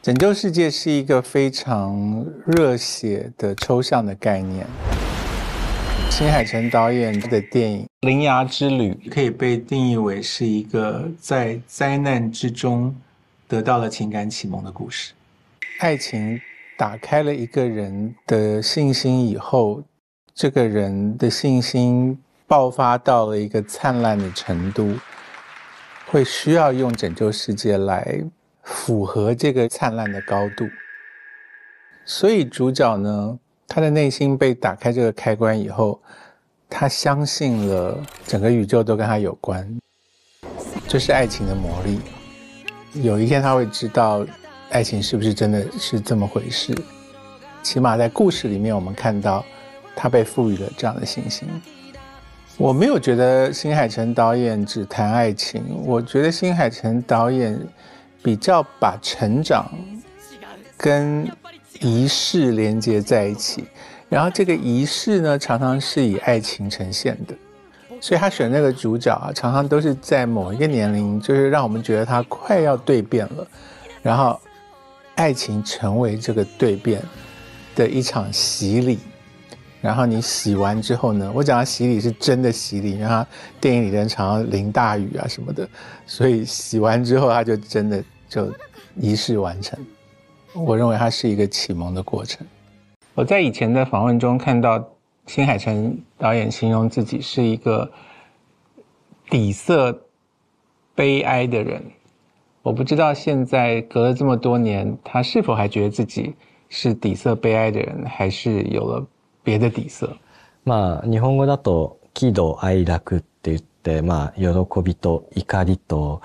拯救世界是一个非常热血的抽象的概念。新海诚导演的电影《灵牙之旅》可以被定义为是一个在灾难之中得到了情感启蒙的故事。爱情打开了一个人的信心以后，这个人的信心爆发到了一个灿烂的程度，会需要用拯救世界来。符合这个灿烂的高度，所以主角呢，他的内心被打开这个开关以后，他相信了整个宇宙都跟他有关，这是爱情的魔力。有一天他会知道，爱情是不是真的是这么回事？起码在故事里面，我们看到他被赋予了这样的信心。我没有觉得新海诚导演只谈爱情，我觉得新海诚导演。比较把成长跟仪式连接在一起，然后这个仪式呢，常常是以爱情呈现的，所以他选那个主角啊，常常都是在某一个年龄，就是让我们觉得他快要蜕变了，然后爱情成为这个蜕变的一场洗礼。然后你洗完之后呢？我讲的洗礼是真的洗礼，因为他电影里边常常淋大雨啊什么的，所以洗完之后他就真的就仪式完成。我认为它是一个启蒙的过程。我在以前的访问中看到新海诚导演形容自己是一个底色悲哀的人，我不知道现在隔了这么多年，他是否还觉得自己是底色悲哀的人，还是有了。别的底色。まあ、日本語だと、喜怒哀楽って言って、まあ、喜びと怒りと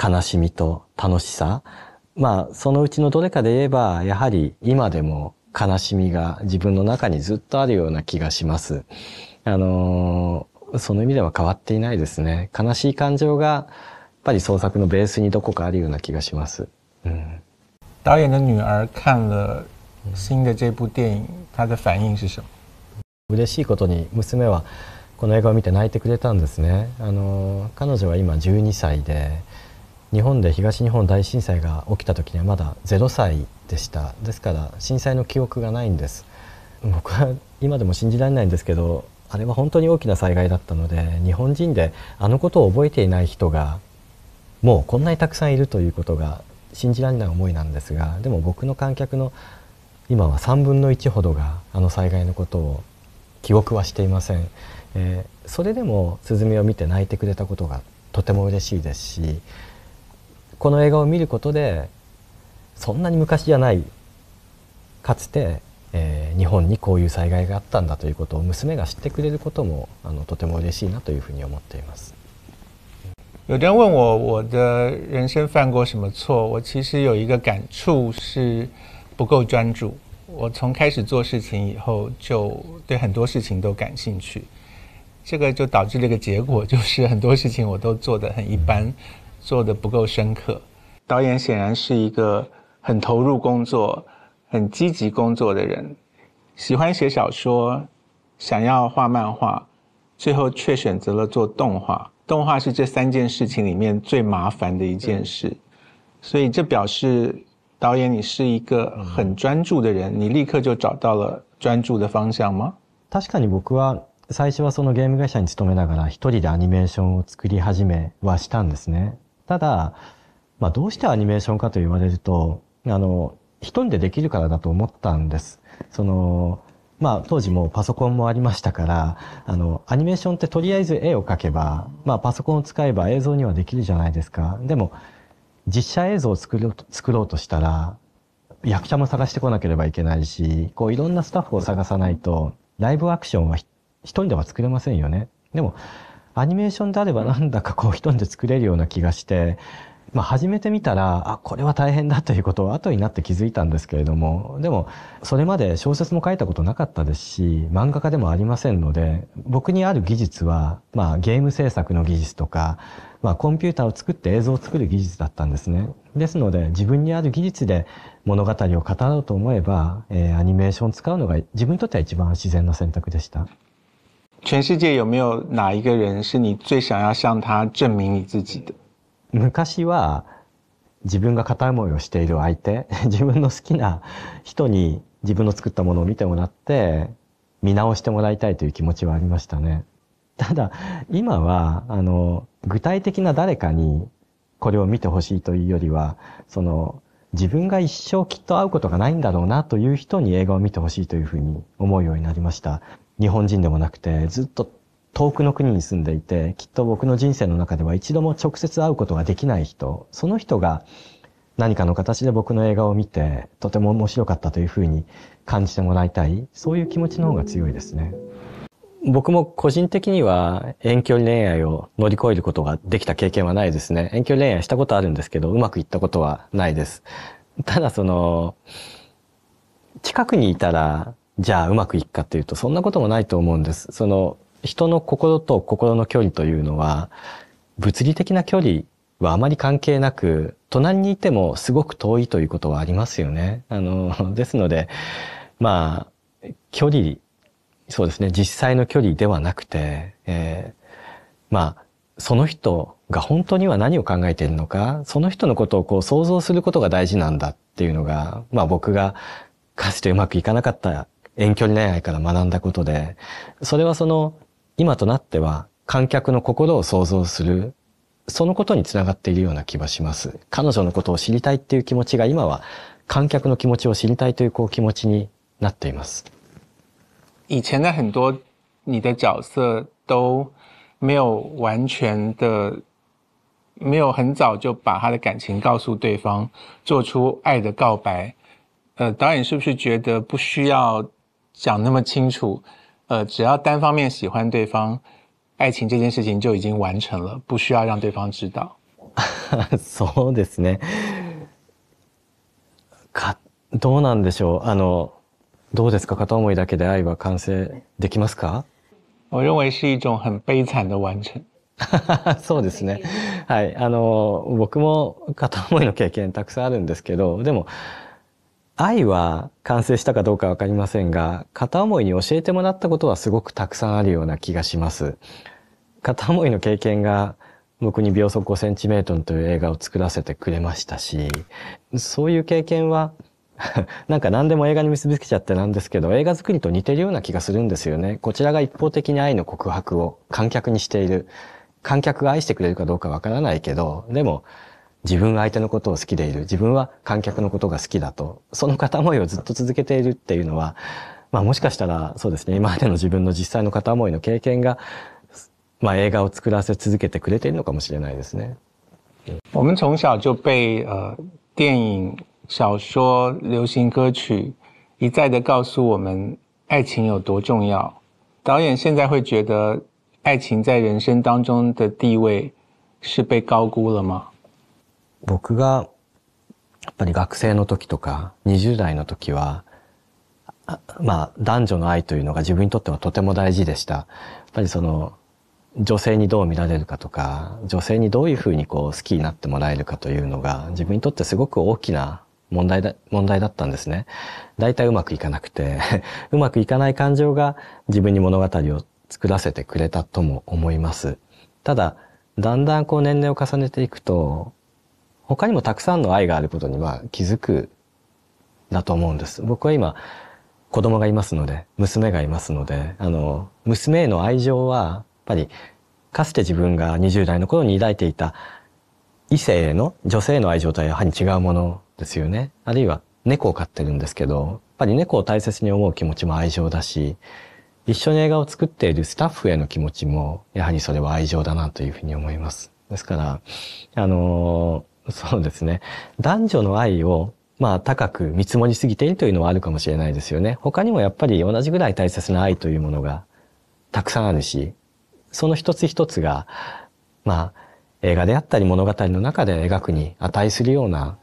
悲しみと楽しさ。まあ、そのうちのどれかで言えば、やはり今でも悲しみが自分の中にずっとあるような気がします。あのー、その意味では変わっていないですね。悲しい感情が、やっぱり創作のベースにどこかあるような気がします。うん。导演女儿看了新的这部电影，她的反应是什么？嬉しいことに娘はこの映画を見て泣いてくれたんですねあの彼女は今12歳で日本で東日本大震災が起きた時にはまだ0歳でしたですから震災の記憶がないんです僕は今でも信じられないんですけどあれは本当に大きな災害だったので日本人であのことを覚えていない人がもうこんなにたくさんいるということが信じられない思いなんですがでも僕の観客の今は3分の1ほどがあの災害のことを記憶はしていません、えー、それでも鼓を見て泣いてくれたことがとても嬉しいですしこの映画を見ることでそんなに昔じゃないかつて、えー、日本にこういう災害があったんだということを娘が知ってくれることもあのとても嬉しいなというふうに思っています。有人问我我的人生犯过什么错，我其实有一个感触是不够专注。我从开始做事情以后，就对很多事情都感兴趣，这个就导致了一个结果，就是很多事情我都做得很一般，做得不够深刻。导演显然是一个很投入工作、很积极工作的人，喜欢写小说，想要画漫画，最后却选择了做动画。动画是这三件事情里面最麻烦的一件事，所以这表示。导演，你是一个很专注的人，你立刻就找到了专注的方向吗？確かに僕は最初はそのゲーム会社に勤めながら一人でアニメーションを作り始めはしたんですね。ただ、まあどうしてアニメーションかと言われると、あの、一人でできるからだと思ったんです。その、まあ当時もパソコンもありましたから、あの、アニメーションってとりあえず絵を描けば、まあパソコンを使えば映像にはできるじゃないですか。でも、実写映像を作ろう作ろうとしたら、役者も探してこなければいけないし、こういろんなスタッフを探さないと、ライブアクションは一人では作れませんよね。でも、アニメーションであればなんだかこう一人で作れるような気がして、まあ始めてみたら、あ、これは大変だということを後になって気づいたんですけれども、でも、それまで小説も書いたことなかったですし、漫画家でもありませんので、僕にある技術は、まあゲーム制作の技術とか、まあ、コンピューターを作って映像を作る技術だったんですね。ですので自分にある技術で物語を語ろうと思えば、えー、アニメーションを使うのが自分にとっては一番自然な選択でした。全世界有没有哪一个人是你最想要向他证明你自己的？昔は自分が片思いをしている相手、自分の好きな人に自分の作ったものを見てもらって見直してもらいたいという気持ちはありましたね。ただ今はあの具体的な誰かにこれを見てほしいというよりは、その、自分が一生きっと会うことがないんだろうなという人に映画を見てほしいというふうに思うようになりました。日本人でもなくて、ずっと遠くの国に住んでいて、きっと僕の人生の中では一度も直接会うことができない人、その人が何かの形で僕の映画を見て、とても面白かったというふうに感じてもらいたい、そういう気持ちの方が強いですね。僕も個人的には遠距離恋愛を乗り越えることができた経験はないですね。遠距離恋愛したことあるんですけど、うまくいったことはないです。ただその、近くにいたら、じゃあうまくいくかっていうと、そんなこともないと思うんです。その、人の心と心の距離というのは、物理的な距離はあまり関係なく、隣にいてもすごく遠いということはありますよね。あの、ですので、まあ、距離そうですね、実際の距離ではなくて、えー、まあ、その人が本当には何を考えているのか、その人のことをこう想像することが大事なんだっていうのが、まあ僕がかつてうまくいかなかった遠距離恋愛から学んだことで、それはその今となっては観客の心を想像する、そのことにつながっているような気はします。彼女のことを知りたいっていう気持ちが今は観客の気持ちを知りたいというこう気持ちになっています。以前的很多你的角色都没有完全的，没有很早就把他的感情告诉对方，做出爱的告白。呃，导演是不是觉得不需要讲那么清楚？呃，只要单方面喜欢对方，爱情这件事情就已经完成了，不需要让对方知道。そうですね。かどうなんでしょうあの。どうですか片思いだけで愛は完成できますか我认为是一种很悲惨的完成。そうですね。はい。あの、僕も片思いの経験たくさんあるんですけど、でも、愛は完成したかどうかわかりませんが、片思いに教えてもらったことはすごくたくさんあるような気がします。片思いの経験が僕に秒速5センチメートルという映画を作らせてくれましたし、そういう経験は なんか何でも映画に結びつけちゃってなんですけど、映画作りと似てるような気がするんですよね。こちらが一方的に愛の告白を観客にしている。観客が愛してくれるかどうかわからないけど、でも、自分は相手のことを好きでいる。自分は観客のことが好きだと。その片思いをずっと続けているっていうのは、まあもしかしたらそうですね、今までの自分の実際の片思いの経験が、まあ映画を作らせ続けてくれているのかもしれないですね。我们从小就被呃电影小说、流行歌曲一再的告诉我们爱情有多重要。导演现在会觉得爱情在人生当中的地位是被高估了吗？僕がやっぱり学生の時とか20代の時はまあ男女の愛というのが自分にとってはとても大事でした。やっぱりその女性にどう見られるかとか、女性にどういうふうにこう好きになってもらえるかというのが自分にとってすごく大きな問題だ、問題だったんですね。大体うまくいかなくて うまくいかない感情が自分に物語を作らせてくれたとも思います。ただ、だんだんこう年齢を重ねていくと、他にもたくさんの愛があることには気づくだと思うんです。僕は今、子供がいますので、娘がいますので、あの、娘への愛情は、やっぱり、かつて自分が20代の頃に抱いていた異性への、女性への愛情とはやはり違うものですよね。あるいは猫を飼ってるんですけど、やっぱり猫を大切に思う気持ちも愛情だし、一緒に映画を作っているスタッフへの気持ちも、やはりそれは愛情だなというふうに思います。ですから、あの、そうですね。男女の愛を、まあ、高く見積もりすぎているというのはあるかもしれないですよね。他にもやっぱり同じぐらい大切な愛というものがたくさんあるし、その一つ一つが、まあ、映画であったり物語の中で描くに値するような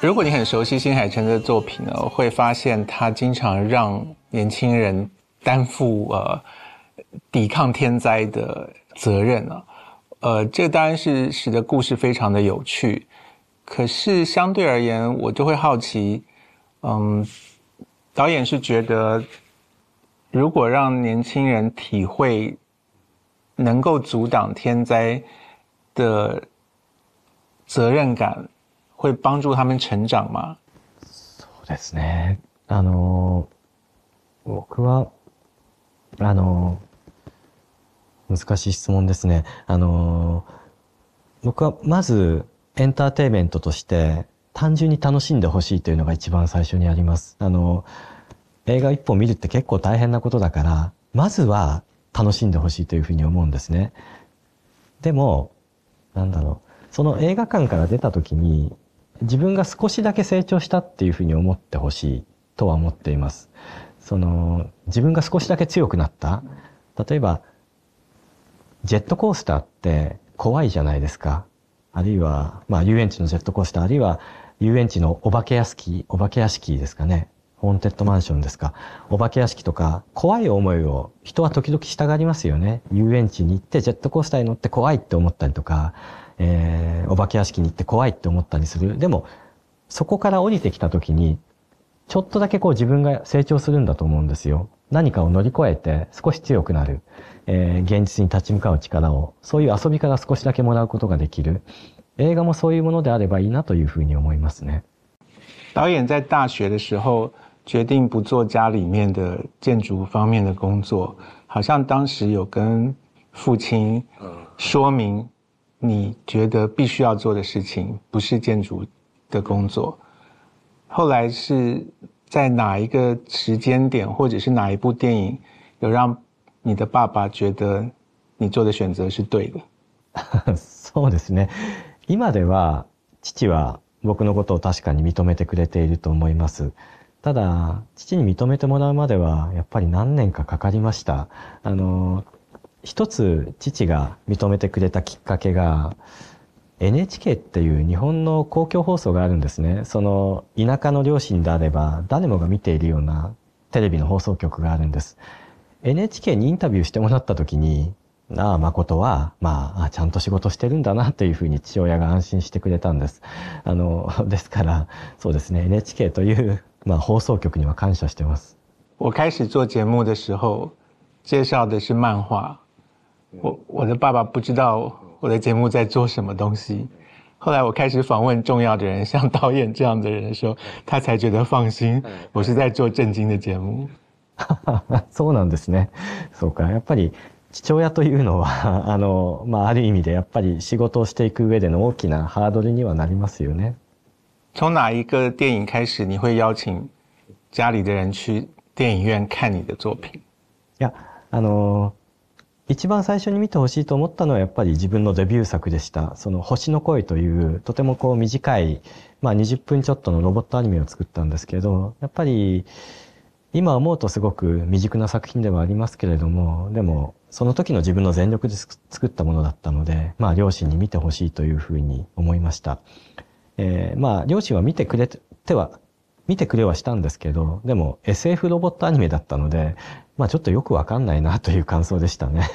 如果你很熟悉新海诚的作品呢，会发现他经常让年轻人担负呃抵抗天灾的责任呢，呃，这当然是使得故事非常的有趣。可是相对而言，我就会好奇，嗯，导演是觉得如果让年轻人体会能够阻挡天灾的。責任感会帮助他们成長吗？そうですね。あの僕はあの難しい質問ですね。あの僕はまずエンターテイメントとして単純に楽しんでほしいというのが一番最初にあります。あの映画一本見るって結構大変なことだから、まずは楽しんでほしいというふうに思うんですね。でも、なんだろう。その映画館から出た時に、自分が少しだけ成長したっていうふうに思ってほしいとは思っています。その、自分が少しだけ強くなった。例えば、ジェットコースターって怖いじゃないですか。あるいは、まあ、遊園地のジェットコースター、あるいは、遊園地のお化け屋敷、お化け屋敷ですかね。ホーンテッドマンションですか。お化け屋敷とか、怖い思いを人は時々したがりますよね。遊園地に行ってジェットコースターに乗って怖いって思ったりとか、えー、お化け屋敷に行って怖いって思ったりする。でも、そこから降りてきた時に、ちょっとだけこう自分が成長するんだと思うんですよ。何かを乗り越えて少し強くなる。えー、現実に立ち向かう力を、そういう遊びから少しだけもらうことができる。映画もそういうものであればいいなというふうに思いますね。导演在大学的时候决定不做家里面的建筑方面的工作，好像当时有跟父亲说明你觉得必须要做的事情，不是建筑的工作。后来是在哪一个时间点，或者是哪一部电影，有让你的爸爸觉得你做的选择是对的？そうですね。今では父は僕のことを確かに認めてくれていると思います。ただ、父に認めてもらうまでは、やっぱり何年かかかりました。あの、一つ父が認めてくれたきっかけが NHK っていう日本の公共放送があるんですねその田舎の両親であれば誰もが見ているようなテレビの放送局があるんです NHK にインタビューしてもらった時にああ誠はまあちゃんと仕事してるんだなというふうに父親が安心してくれたんですあのですからそうですね NHK という、まあ、放送局には感謝してます我开始做节目的时候介绍的是漫画我我的爸爸不知道我的节目在做什么东西，后来我开始访问重要的人，像导演这样的人，候，他才觉得放心，我是在做正经的节目。そうなんですね。そうか。やっぱり父親というのは あのまあある意味でやっぱり仕事をしていく上での大きなハードルにはなりますよね。从哪一个电影开始，你会邀请家里的人去电影院看你的作品？いやあの。一番最初に見てほしいと思ったのはやっぱり自分のデビュー作でした。その星の声というとてもこう短い、まあ20分ちょっとのロボットアニメを作ったんですけど、やっぱり今思うとすごく未熟な作品ではありますけれども、でもその時の自分の全力で作ったものだったので、まあ両親に見てほしいというふうに思いました。えー、まあ両親は見てくれては見てくれはしたんですけど、でも SF ロボットアニメだったので、まあちょっとよくわかんないなという感想でしたね。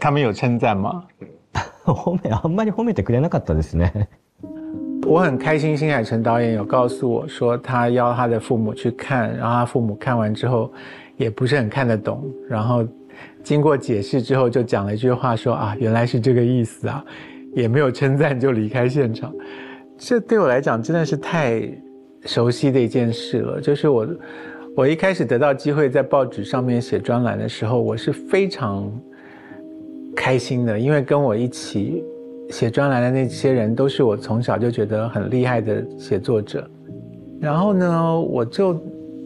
他们有称赞吗？褒めあんまり褒めてくれなかったですね。我很开心，新海诚导演有告诉我说，他邀他的父母去看，然后他父母看完之后，也不是很看得懂，然后经过解释之后，就讲了一句话说啊，原来是这个意思啊，也没有称赞就离开现场。这对我来讲真的是太熟悉的一件事了。就是我，我一开始得到机会在报纸上面写专栏的时候，我是非常开心的，因为跟我一起写专栏的那些人都是我从小就觉得很厉害的写作者。然后呢，我就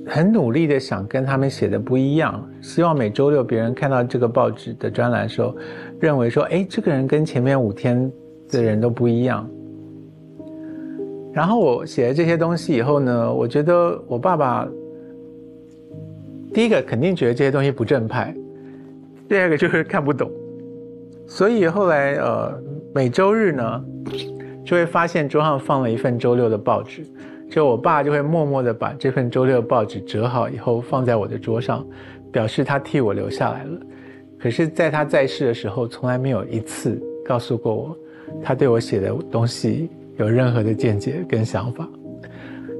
很努力的想跟他们写的不一样，希望每周六别人看到这个报纸的专栏时候，认为说，哎，这个人跟前面五天的人都不一样。然后我写了这些东西以后呢，我觉得我爸爸，第一个肯定觉得这些东西不正派，第二个就是看不懂。所以后来呃，每周日呢，就会发现桌上放了一份周六的报纸，就我爸就会默默的把这份周六报纸折好以后放在我的桌上，表示他替我留下来了。可是，在他在世的时候，从来没有一次告诉过我，他对我写的东西。有任何的见解跟想法，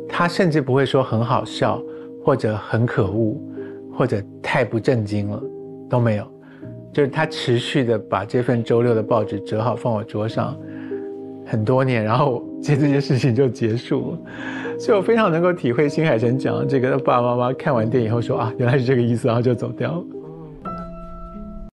他甚至不会说很好笑，或者很可恶，或者太不正经了，都没有。就是他持续的把这份周六的报纸折好放我桌上，很多年，然后这这件事情就结束。了。所以我非常能够体会新海诚讲这个，他爸爸妈妈看完电影以后说啊，原来是这个意思，然后就走掉了。